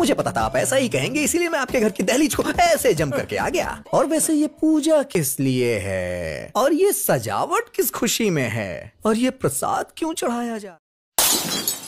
मुझे पता था आप ऐसा ही कहेंगे इसीलिए मैं आपके घर की दहलीज को ऐसे जम करके आ गया और वैसे ये पूजा किस लिए है और ये सजावट किस खुशी में है और ये प्रसाद क्यों चढ़ाया जा